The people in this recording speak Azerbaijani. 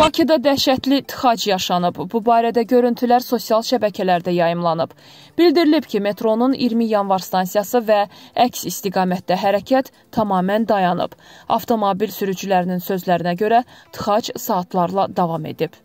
Bakıda dəhşətli tıxac yaşanıb. Bu barədə görüntülər sosial şəbəkələrdə yayımlanıb. Bildirilib ki, metronun 20 yanvar stansiyası və əks istiqamətdə hərəkət tamamilə dayanıb. Avtomobil sürücülərinin sözlərinə görə tıxac saatlarla davam edib.